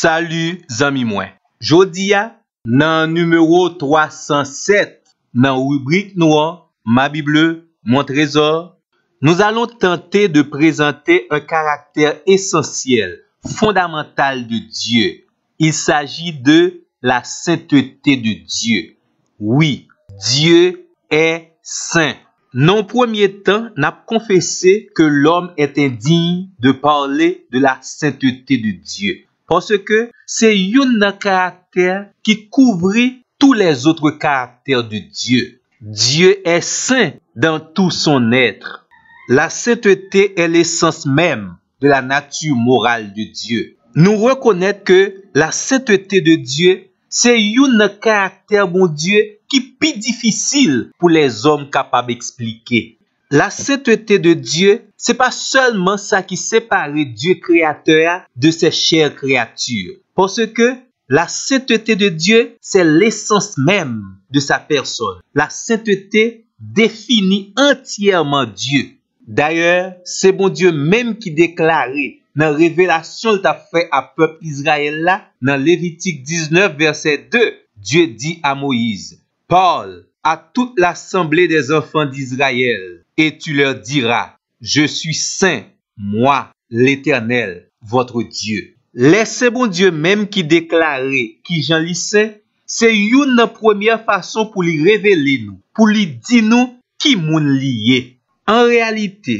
Salü zami mwen. Jodi ya nan numero 307 nan rubrik noua, Ma Bible, Mon Trezor, nou alon tante de prezante un karakter esensyel, fondamental de Diyo. Il sagi de la saintete de Diyo. Oui, Diyo e saint. Non premier tan na konfese ke l'om eten ding de parle de la saintete de Diyo. Parce que c'est une caractère qui couvre tous les autres caractères de Dieu. Dieu est saint dans tout son être. La sainteté est l'essence même de la nature morale de Dieu. Nous reconnaître que la sainteté de Dieu, c'est une caractère, mon Dieu, qui est plus difficile pour les hommes capables d'expliquer. La sainteté de Dieu, c'est pas seulement ça qui sépare Dieu créateur de ses chères créatures. Parce que la sainteté de Dieu, c'est l'essence même de sa personne. La sainteté définit entièrement Dieu. D'ailleurs, c'est bon Dieu même qui déclaré nan révélation ta fête à peuple israël là, nan Levitique 19, verset 2, Dieu dit à Moïse, «Parle à toute l'assemblée des enfants d'Israël, Et tu lèr dira, je suis saint, moi l'éternel, vòtre dieu. Lè se bon dieu mèm ki deklare ki jan li saint, se youn nan premiè fason pou li revele nou, pou li di nou ki moun liye. En rèalite,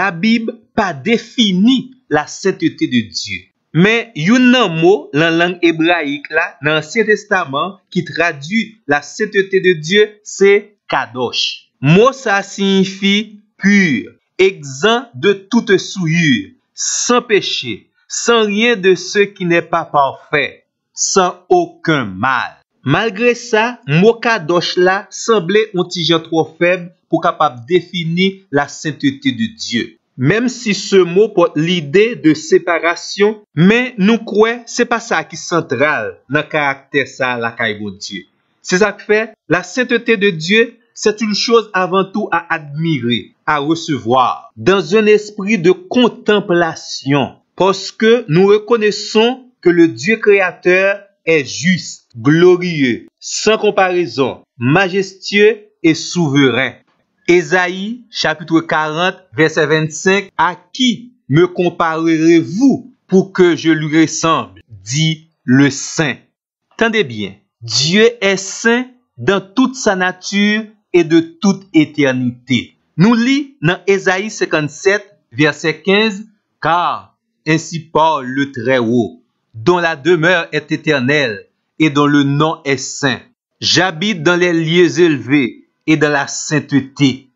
la bib pa defini la sainteté de dieu. Mè youn nan mò, lan lang ebraik la, nan ansye testaman ki tradu la sainteté de dieu, se kadosh. Mo sa sinifi pur, egzan de tout souyur, san peche, san ryen de se ki ne pa pa ou fe, san ouken mal. Malgre sa, moka dosh la semble ontijan tro feb pou kapap defini la sentite di die. Mem si se mo pot lide de separasyon, men nou kwe se pa sa ki sentral nan karakter sa la kaybo die. Se sak fe, la sentite di die c'est une chose avant tout à admirer, à recevoir, dans un esprit de contemplation, parce que nous reconnaissons que le Dieu créateur est juste, glorieux, sans comparaison, majestueux et souverain. Ésaïe chapitre 40 verset 25 À qui me comparerez-vous pour que je lui ressemble dit le saint. Tendez bien, Dieu est saint dans toute sa nature et de toute éternité. Nous lis dans Ésaïe 57, verset 15, car ainsi parle le Très-Haut, dont la demeure est éternelle et dont le nom est saint. J'habite dans les lieux élevés et dans la sainteté.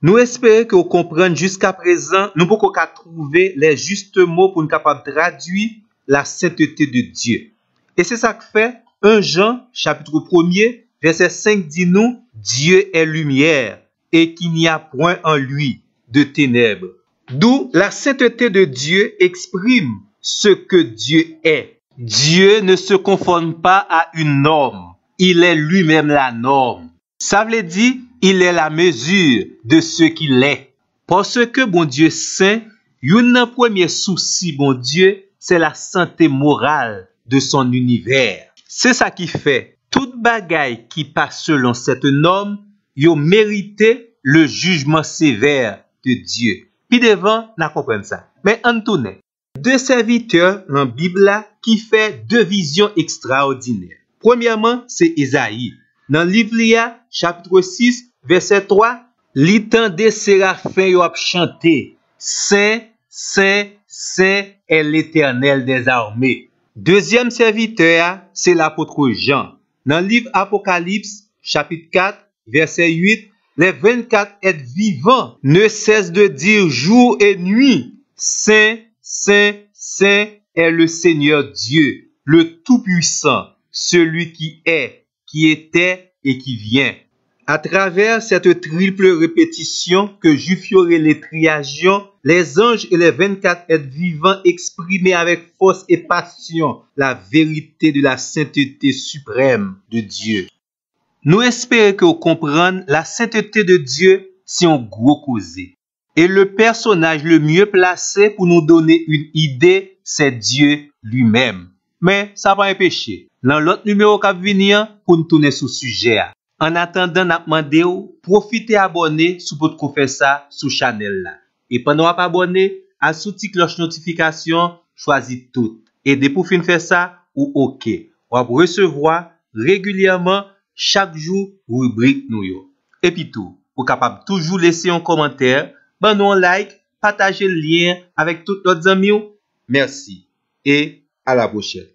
nous espérons que vous comprenez jusqu'à présent, nous pouvons trouver les justes mots pour nous capables de traduire la sainteté de Dieu. Et c'est ça que fait 1 Jean, chapitre 1er, verset 5 dit nous, Dieu est lumière et qu'il n'y a point en lui de ténèbres. D'où la sainteté de Dieu exprime ce que Dieu est. Dieu ne se conforme pas à une norme. Il est lui-même la norme. Ça veut dire, il est la mesure de ce qu'il est. Parce que bon Dieu saint, a un premier souci bon Dieu, c'est la santé morale de son univers. C'est ça qui fait Tout bagay ki pa selon sete nom, yo merite le jujman sever de Diyo. Pi devan, nan kompren sa. Men an tonen, de serviteur nan Bibla ki fe de vizyon ekstraordiner. Premyaman, se Ezaie. Nan Livriya, chapitre 6, verse 3, Litan de Seraphim yo ap chante, Se, se, se, el eternel des arme. Dezyem serviteur, se l'apotre Jean. Dans le livre Apocalypse, chapitre 4, verset 8, les 24 êtres vivants ne cessent de dire jour et nuit, Saint, Saint, Saint est le Seigneur Dieu, le Tout-Puissant, celui qui est, qui était et qui vient. À travers cette triple répétition que Jufiore les triagions Les ange et les 24 et vivants exprimer avec force et passion la verite de la sainteté suprême de Dieu. Nou espere ke ou kompran la sainteté de Dieu si yon gwo kouze. Et le personaj le mye plase pou nou donne yon ide, se Dieu lui-mem. Men, sa pa yon peche. Nan lot numero kap vinian pou nou tonne sou sujea. An atendan akman de ou, profite abone sou pot koufe sa sou chanel la. E pan nou ap abone, asouti kloche notifikasyon, chwazi tout. E depou fin fè sa ou ok. Ou ap resevoa regulyaman chak jou rubrik nou yo. E pi tou, ou kapab toujou lese yon komenter, ban nou an like, pataje l'yen avèk tout lot zanmi yo. Mersi, e ala bochel.